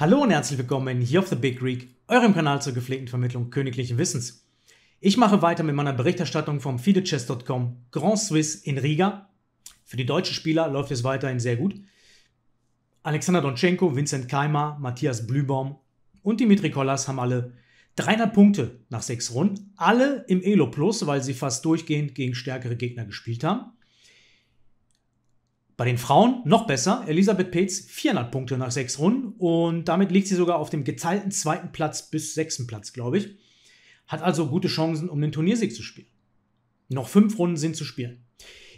Hallo und herzlich willkommen hier auf The Big Greek, eurem Kanal zur gepflegten Vermittlung königlichen Wissens. Ich mache weiter mit meiner Berichterstattung vom FideChess.com Grand Swiss in Riga. Für die deutschen Spieler läuft es weiterhin sehr gut. Alexander Donchenko, Vincent Keimer, Matthias Blübaum und Dimitri Kollas haben alle 300 Punkte nach sechs Runden, alle im Elo Plus, weil sie fast durchgehend gegen stärkere Gegner gespielt haben. Bei den Frauen noch besser, Elisabeth Peetz 400 Punkte nach sechs Runden und damit liegt sie sogar auf dem geteilten zweiten Platz bis sechsten Platz, glaube ich. Hat also gute Chancen, um den Turniersieg zu spielen. Noch fünf Runden sind zu spielen.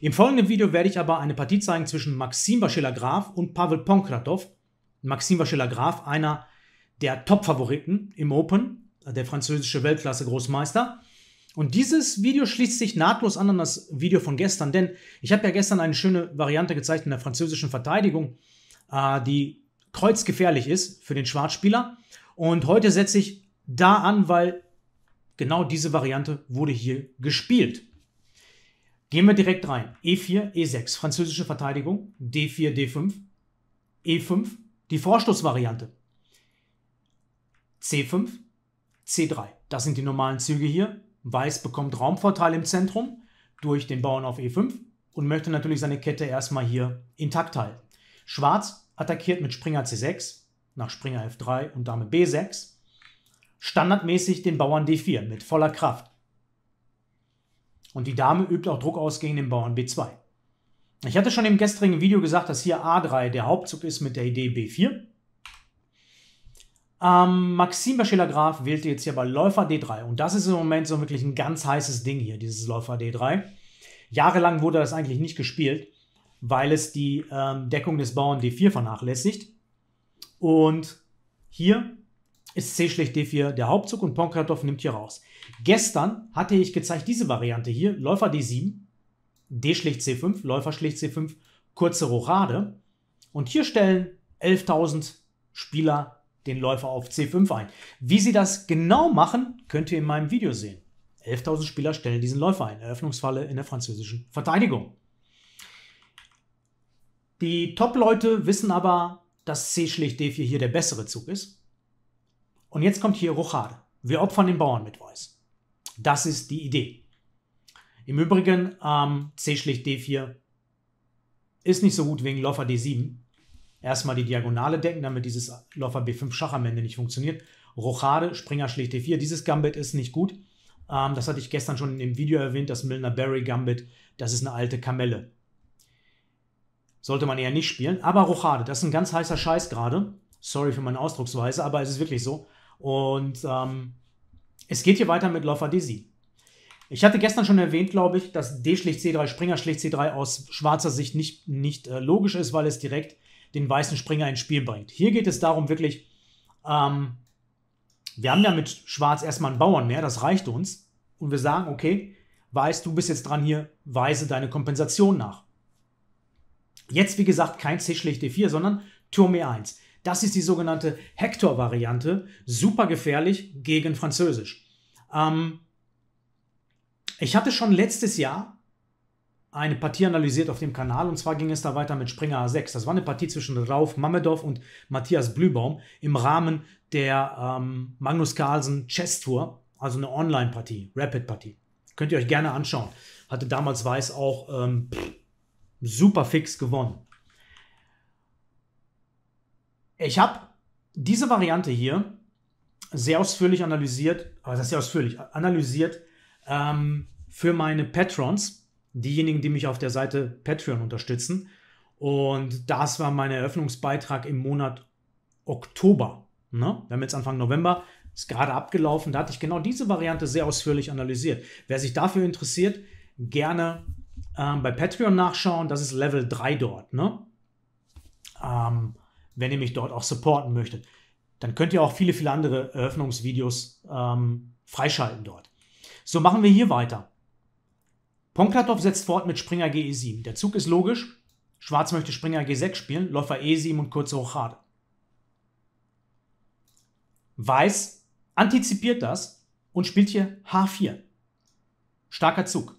Im folgenden Video werde ich aber eine Partie zeigen zwischen Maxim Vaschiller Graf und Pavel Ponkratov. Maxim Vaschiller Graf, einer der Top-Favoriten im Open, der französische Weltklasse-Großmeister. Und dieses Video schließt sich nahtlos an an das Video von gestern, denn ich habe ja gestern eine schöne Variante gezeigt in der französischen Verteidigung, äh, die kreuzgefährlich ist für den Schwarzspieler. Und heute setze ich da an, weil genau diese Variante wurde hier gespielt. Gehen wir direkt rein. E4, E6, französische Verteidigung, D4, D5, E5, die Vorstoßvariante. C5, C3. Das sind die normalen Züge hier. Weiß bekommt Raumvorteil im Zentrum durch den Bauern auf E5 und möchte natürlich seine Kette erstmal hier intakt halten. Schwarz attackiert mit Springer C6 nach Springer F3 und Dame B6 standardmäßig den Bauern D4 mit voller Kraft. Und die Dame übt auch Druck aus gegen den Bauern B2. Ich hatte schon im gestrigen Video gesagt, dass hier A3 der Hauptzug ist mit der Idee B4. Ähm, Maxim Bachelard-Graf wählte jetzt hier bei Läufer D3. Und das ist im Moment so wirklich ein ganz heißes Ding hier, dieses Läufer D3. Jahrelang wurde das eigentlich nicht gespielt, weil es die ähm, Deckung des Bauern D4 vernachlässigt. Und hier ist C schlecht D4 der Hauptzug und Ponkratov nimmt hier raus. Gestern hatte ich gezeigt diese Variante hier, Läufer D7, D schlägt C5, Läufer schlägt C5, kurze Rochade. Und hier stellen 11.000 Spieler den Läufer auf C5 ein. Wie sie das genau machen, könnt ihr in meinem Video sehen. 11.000 Spieler stellen diesen Läufer ein. Eröffnungsfalle in der französischen Verteidigung. Die Top-Leute wissen aber, dass C schlicht D4 hier der bessere Zug ist. Und jetzt kommt hier Rochade. Wir opfern den Bauern mit Weiß. Das ist die Idee. Im Übrigen, ähm, C schlicht D4 ist nicht so gut wegen Läufer D7 erstmal die Diagonale decken, damit dieses Läufer B5 Schach am Ende nicht funktioniert. Rochade, Springer schlägt D4. Dieses Gambit ist nicht gut. Ähm, das hatte ich gestern schon in dem Video erwähnt, das Milner Berry Gambit, das ist eine alte Kamelle. Sollte man eher nicht spielen. Aber Rochade, das ist ein ganz heißer Scheiß gerade. Sorry für meine Ausdrucksweise, aber es ist wirklich so. Und ähm, es geht hier weiter mit Läufer D7. Ich hatte gestern schon erwähnt, glaube ich, dass D schlägt C3, Springer schlägt C3 aus schwarzer Sicht nicht, nicht äh, logisch ist, weil es direkt den weißen Springer ins Spiel bringt. Hier geht es darum, wirklich, ähm, wir haben ja mit Schwarz erstmal einen Bauern mehr, das reicht uns. Und wir sagen, okay, weiß, du bist jetzt dran hier, weise deine Kompensation nach. Jetzt, wie gesagt, kein C-Schlicht D4, sondern Turm E1. Das ist die sogenannte Hector-Variante, super gefährlich gegen Französisch. Ähm, ich hatte schon letztes Jahr eine Partie analysiert auf dem Kanal und zwar ging es da weiter mit Springer A6. Das war eine Partie zwischen Rauf Mamedov und Matthias Blübaum im Rahmen der ähm, Magnus Carlsen Chess Tour, also eine Online-Partie, Rapid-Partie. Könnt ihr euch gerne anschauen. Hatte damals Weiß auch ähm, super fix gewonnen. Ich habe diese Variante hier sehr ausführlich analysiert, aber das ist ja ausführlich, analysiert ähm, für meine Patrons diejenigen, die mich auf der Seite Patreon unterstützen. Und das war mein Eröffnungsbeitrag im Monat Oktober. Ne? Wir haben jetzt Anfang November, ist gerade abgelaufen. Da hatte ich genau diese Variante sehr ausführlich analysiert. Wer sich dafür interessiert, gerne ähm, bei Patreon nachschauen. Das ist Level 3 dort. Ne? Ähm, wenn ihr mich dort auch supporten möchtet, dann könnt ihr auch viele, viele andere Eröffnungsvideos ähm, freischalten dort. So machen wir hier weiter. Ponkratov setzt fort mit Springer GE7. Der Zug ist logisch. Schwarz möchte Springer G6 spielen, Läufer E7 und kurze Hochade. Weiß antizipiert das und spielt hier H4. Starker Zug.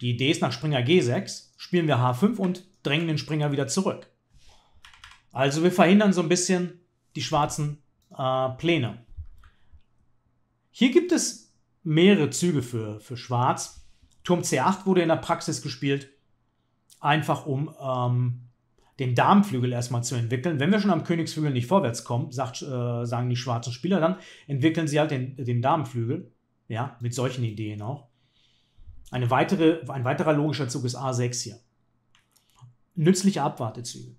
Die Idee ist nach Springer G6 spielen wir H5 und drängen den Springer wieder zurück. Also wir verhindern so ein bisschen die schwarzen äh, Pläne. Hier gibt es mehrere Züge für, für Schwarz. Turm C8 wurde in der Praxis gespielt, einfach um ähm, den Darmflügel erstmal zu entwickeln. Wenn wir schon am Königsflügel nicht vorwärts kommen, sagt, äh, sagen die schwarzen Spieler, dann entwickeln sie halt den, den Darmflügel. Ja, mit solchen Ideen auch. Eine weitere, ein weiterer logischer Zug ist A6 hier. Nützliche Abwartezüge.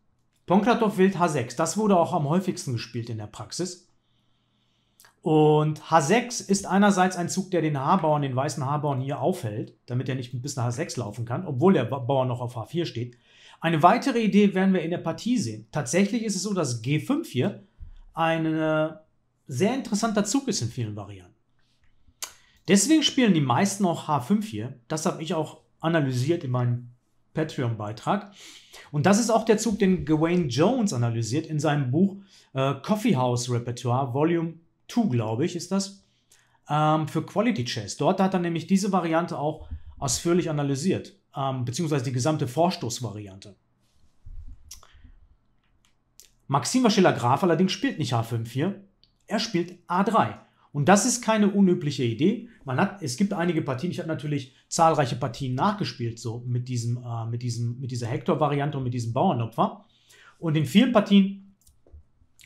Ponkratov wählt H6. Das wurde auch am häufigsten gespielt in der Praxis. Und H6 ist einerseits ein Zug, der den Haarbauern, den weißen Haarbauern hier aufhält, damit er nicht bis nach H6 laufen kann, obwohl der Bauer noch auf H4 steht. Eine weitere Idee werden wir in der Partie sehen. Tatsächlich ist es so, dass G5 hier ein äh, sehr interessanter Zug ist in vielen Varianten. Deswegen spielen die meisten auch H5 hier. Das habe ich auch analysiert in meinem Patreon-Beitrag. Und das ist auch der Zug, den Gawain Jones analysiert in seinem Buch äh, Coffee Repertoire, Volume 2, glaube ich, ist das, ähm, für Quality Chess. Dort hat er nämlich diese Variante auch ausführlich analysiert, ähm, beziehungsweise die gesamte Vorstoßvariante. Maxim Schiller Graf allerdings spielt nicht H5 hier, er spielt A3. Und das ist keine unübliche Idee. Man hat, es gibt einige Partien, ich habe natürlich zahlreiche Partien nachgespielt, so mit, diesem, äh, mit, diesem, mit dieser Hector-Variante und mit diesem Bauernopfer. Und in vielen Partien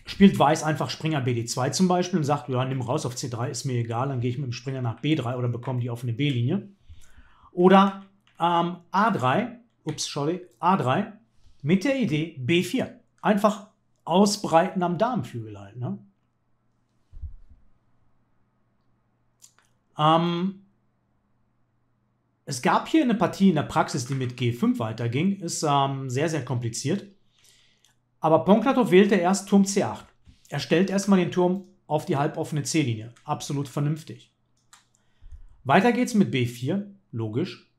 spielt Weiß einfach Springer BD2 zum Beispiel und sagt, ja, nimm raus auf C3, ist mir egal, dann gehe ich mit dem Springer nach B3 oder bekomme die offene B-Linie. Oder ähm, A3, ups, sorry, A3 mit der Idee B4. Einfach ausbreiten am Damenflügel halt. Ne? Ähm, es gab hier eine Partie in der Praxis, die mit G5 weiterging. Ist ähm, sehr, sehr kompliziert. Aber Ponklato wählte erst Turm C8. Er stellt erstmal den Turm auf die halboffene C-Linie. Absolut vernünftig. Weiter geht's mit B4, logisch.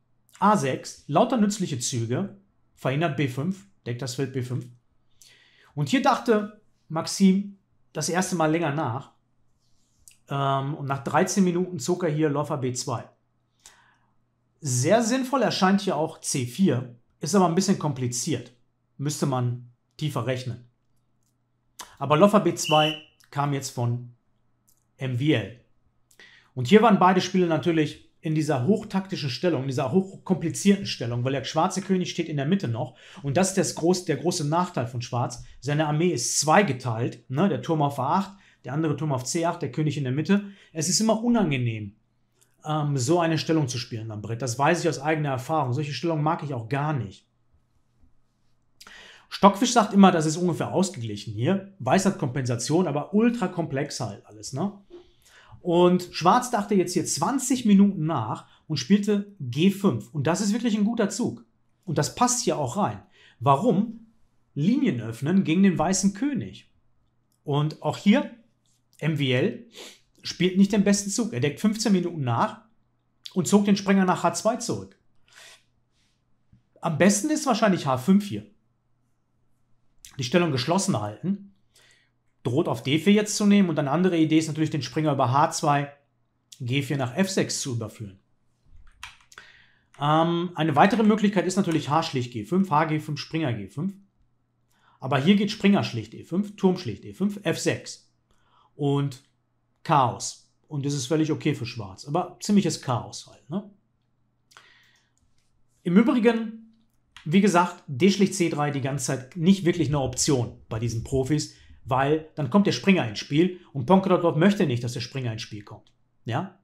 A6, lauter nützliche Züge, verhindert B5, deckt das Feld B5. Und hier dachte Maxim das erste Mal länger nach. Ähm, und nach 13 Minuten zog er hier Läufer B2. Sehr sinnvoll erscheint hier auch C4, ist aber ein bisschen kompliziert. Müsste man tiefer rechnen. Aber Loffer B2 kam jetzt von MVL. Und hier waren beide Spiele natürlich in dieser hochtaktischen Stellung, in dieser hochkomplizierten Stellung, weil der schwarze König steht in der Mitte noch. Und das ist das groß, der große Nachteil von Schwarz. Seine Armee ist zweigeteilt, ne? der Turm auf A8, der andere Turm auf C8, der König in der Mitte. Es ist immer unangenehm, ähm, so eine Stellung zu spielen am Brett. Das weiß ich aus eigener Erfahrung. Solche Stellungen mag ich auch gar nicht. Stockfisch sagt immer, das ist ungefähr ausgeglichen hier. Weiß hat Kompensation, aber ultra komplex halt alles, ne? Und Schwarz dachte jetzt hier 20 Minuten nach und spielte G5. Und das ist wirklich ein guter Zug. Und das passt hier auch rein. Warum? Linien öffnen gegen den weißen König. Und auch hier, MWL spielt nicht den besten Zug. Er deckt 15 Minuten nach und zog den Sprenger nach H2 zurück. Am besten ist wahrscheinlich H5 hier die Stellung geschlossen halten. Droht auf D4 jetzt zu nehmen und eine andere Idee ist natürlich, den Springer über H2, G4 nach F6 zu überführen. Ähm, eine weitere Möglichkeit ist natürlich H schlicht G5, H G5, Springer G5. Aber hier geht Springer schlicht E5, Turm schlicht E5, F6. Und Chaos. Und das ist völlig okay für Schwarz, aber ziemliches Chaos halt. Ne? Im Übrigen wie gesagt, D-Schlicht C3 die ganze Zeit nicht wirklich eine Option bei diesen Profis, weil dann kommt der Springer ins Spiel und Polkadot möchte nicht, dass der Springer ins Spiel kommt. Ja?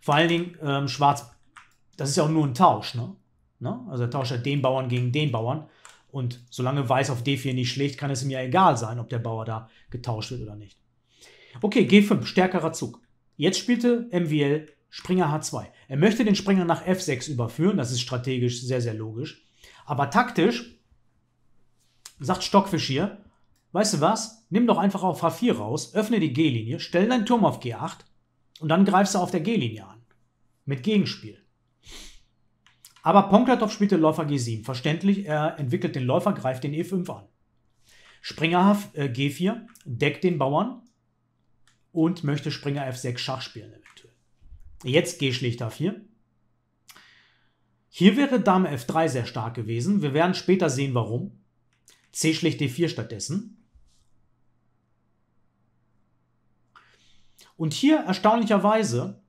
Vor allen Dingen ähm, Schwarz, das ist ja auch nur ein Tausch. Ne? Ne? Also er tauscht ja den Bauern gegen den Bauern. Und solange Weiß auf D4 nicht schlägt, kann es ihm ja egal sein, ob der Bauer da getauscht wird oder nicht. Okay, G5, stärkerer Zug. Jetzt spielte MWL Springer H2. Er möchte den Springer nach F6 überführen, das ist strategisch sehr, sehr logisch. Aber taktisch sagt Stockfisch hier, weißt du was, nimm doch einfach auf H4 raus, öffne die G-Linie, stell deinen Turm auf G8 und dann greifst du auf der G-Linie an. Mit Gegenspiel. Aber Ponkratov spielt den Läufer G7. Verständlich, er entwickelt den Läufer, greift den E5 an. Springer äh, G4 deckt den Bauern und möchte Springer F6 Schach spielen eventuell. Jetzt G schlicht H4. Hier wäre Dame F3 sehr stark gewesen. Wir werden später sehen, warum. C schlägt D4 stattdessen. Und hier erstaunlicherweise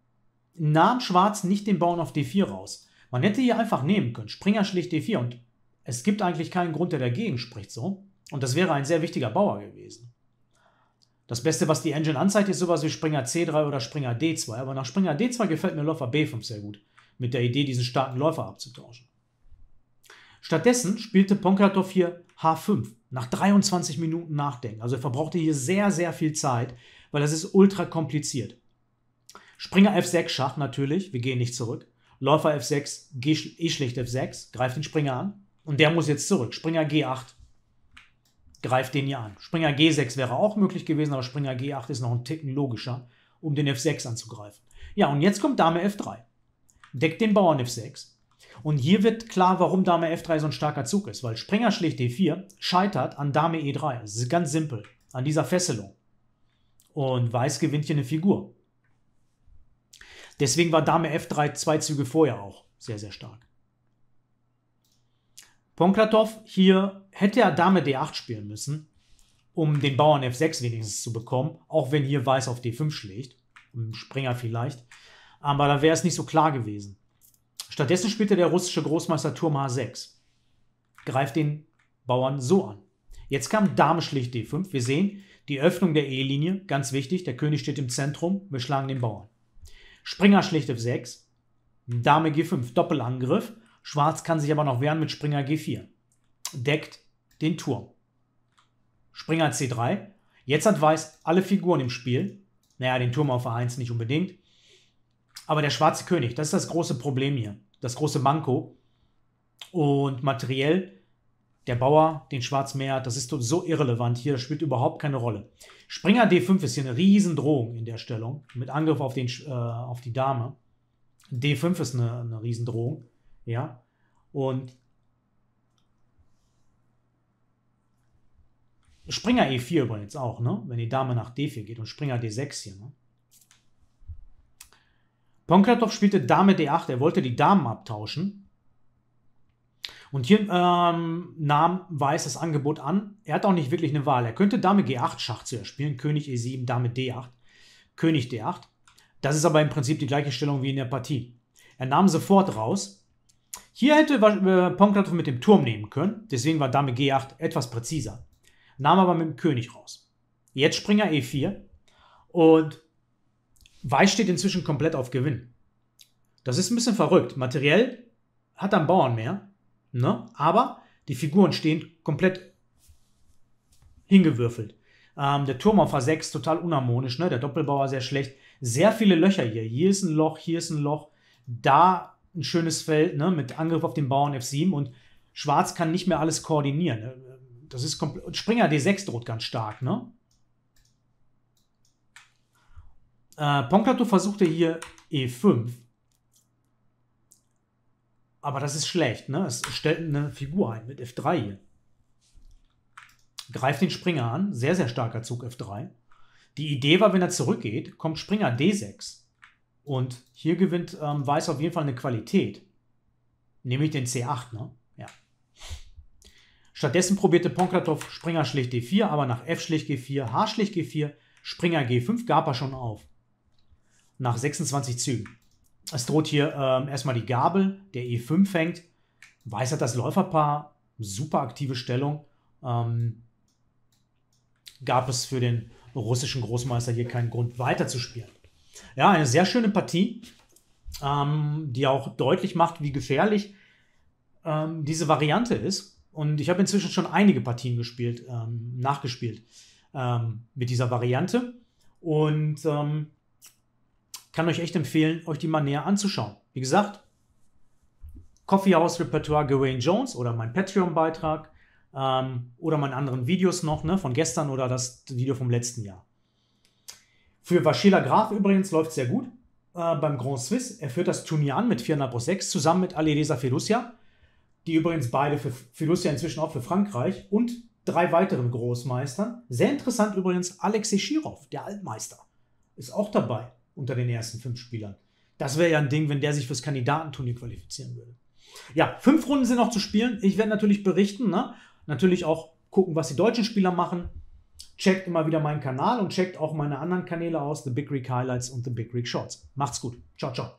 nahm Schwarz nicht den Bauern auf D4 raus. Man hätte hier einfach nehmen können. Springer schlägt D4 und es gibt eigentlich keinen Grund, der dagegen spricht so. Und das wäre ein sehr wichtiger Bauer gewesen. Das Beste, was die Engine anzeigt, ist sowas wie Springer C3 oder Springer D2. Aber nach Springer D2 gefällt mir Läufer B5 sehr gut mit der Idee, diesen starken Läufer abzutauschen. Stattdessen spielte Ponkatov hier H5 nach 23 Minuten Nachdenken. Also er verbrauchte hier sehr, sehr viel Zeit, weil das ist ultra kompliziert. Springer F6 Schach natürlich, wir gehen nicht zurück. Läufer F6, E schlicht F6, greift den Springer an und der muss jetzt zurück. Springer G8 greift den hier an. Springer G6 wäre auch möglich gewesen, aber Springer G8 ist noch ein Ticken logischer, um den F6 anzugreifen. Ja, und jetzt kommt Dame F3 deckt den Bauern F6. Und hier wird klar, warum Dame F3 so ein starker Zug ist, weil Springer schlägt D4 scheitert an Dame E3. Es ist ganz simpel, an dieser Fesselung. Und Weiß gewinnt hier eine Figur. Deswegen war Dame F3 zwei Züge vorher auch sehr, sehr stark. Ponkratov hier hätte er Dame D8 spielen müssen, um den Bauern F6 wenigstens zu bekommen, auch wenn hier Weiß auf D5 schlägt, Springer vielleicht aber dann wäre es nicht so klar gewesen. Stattdessen spielte der russische Großmeister Turm H6, greift den Bauern so an. Jetzt kam Dame schlicht D5. Wir sehen die Öffnung der E-Linie, ganz wichtig, der König steht im Zentrum, wir schlagen den Bauern. Springer schlicht F6, Dame G5, Doppelangriff. Schwarz kann sich aber noch wehren mit Springer G4. Deckt den Turm. Springer C3. Jetzt hat Weiß alle Figuren im Spiel. Naja, den Turm auf A1 nicht unbedingt. Aber der schwarze König, das ist das große Problem hier, das große Manko. Und materiell, der Bauer, den Schwarzmeer, das ist so irrelevant hier, das spielt überhaupt keine Rolle. Springer D5 ist hier eine Riesendrohung in der Stellung, mit Angriff auf, den, äh, auf die Dame. D5 ist eine, eine Riesendrohung, ja. Und Springer E4 übrigens auch, ne? Wenn die Dame nach D4 geht und Springer D6 hier, ne? Pankratov spielte Dame D8, er wollte die Damen abtauschen. Und hier ähm, nahm Weiß das Angebot an. Er hat auch nicht wirklich eine Wahl. Er könnte Dame G8 Schach zu erspielen. König E7, Dame D8, König D8. Das ist aber im Prinzip die gleiche Stellung wie in der Partie. Er nahm sofort raus. Hier hätte äh, mit dem Turm nehmen können, deswegen war Dame G8 etwas präziser. Nahm aber mit dem König raus. Jetzt Springer E4 und Weiß steht inzwischen komplett auf Gewinn. Das ist ein bisschen verrückt. Materiell hat er einen Bauern mehr, ne? aber die Figuren stehen komplett hingewürfelt. Ähm, der Turm auf A6 total unharmonisch, ne? der Doppelbauer sehr schlecht. Sehr viele Löcher hier. Hier ist ein Loch, hier ist ein Loch. Da ein schönes Feld ne? mit Angriff auf den Bauern F7 und Schwarz kann nicht mehr alles koordinieren. Äh, das ist Springer D6 droht ganz stark. Ne? Äh, Ponkato versuchte hier E5. Aber das ist schlecht, ne? Es stellt eine Figur ein mit F3 hier. Greift den Springer an. Sehr, sehr starker Zug F3. Die Idee war, wenn er zurückgeht, kommt Springer D6. Und hier gewinnt ähm, Weiß auf jeden Fall eine Qualität. Nämlich den C8, ne? Ja. Stattdessen probierte Ponkratov Springer schlicht D4, aber nach F schlicht G4, H schlicht G4, Springer G5 gab er schon auf nach 26 Zügen. Es droht hier ähm, erstmal die Gabel, der E5 fängt. Weiß hat das Läuferpaar, super aktive Stellung. Ähm, gab es für den russischen Großmeister hier keinen Grund weiterzuspielen. Ja, eine sehr schöne Partie, ähm, die auch deutlich macht, wie gefährlich ähm, diese Variante ist. Und ich habe inzwischen schon einige Partien gespielt, ähm, nachgespielt ähm, mit dieser Variante. Und ähm, kann euch echt empfehlen, euch die mal näher anzuschauen. Wie gesagt, Coffeehouse Repertoire Gawain Jones oder mein Patreon-Beitrag ähm, oder meine anderen Videos noch ne, von gestern oder das Video vom letzten Jahr. Für Vashela Graf übrigens läuft es sehr gut äh, beim Grand Swiss. Er führt das Turnier an mit 400 Pro 6 zusammen mit Alireza Felucia, die übrigens beide für Felucia inzwischen auch für Frankreich und drei weiteren Großmeistern. Sehr interessant übrigens Alexei Schirov, der Altmeister, ist auch dabei unter den ersten fünf Spielern. Das wäre ja ein Ding, wenn der sich fürs Kandidatenturnier qualifizieren würde. Ja, fünf Runden sind noch zu spielen. Ich werde natürlich berichten, ne? natürlich auch gucken, was die deutschen Spieler machen. Checkt immer wieder meinen Kanal und checkt auch meine anderen Kanäle aus, The Big Rig Highlights und The Big Rig Shorts. Macht's gut. Ciao, ciao.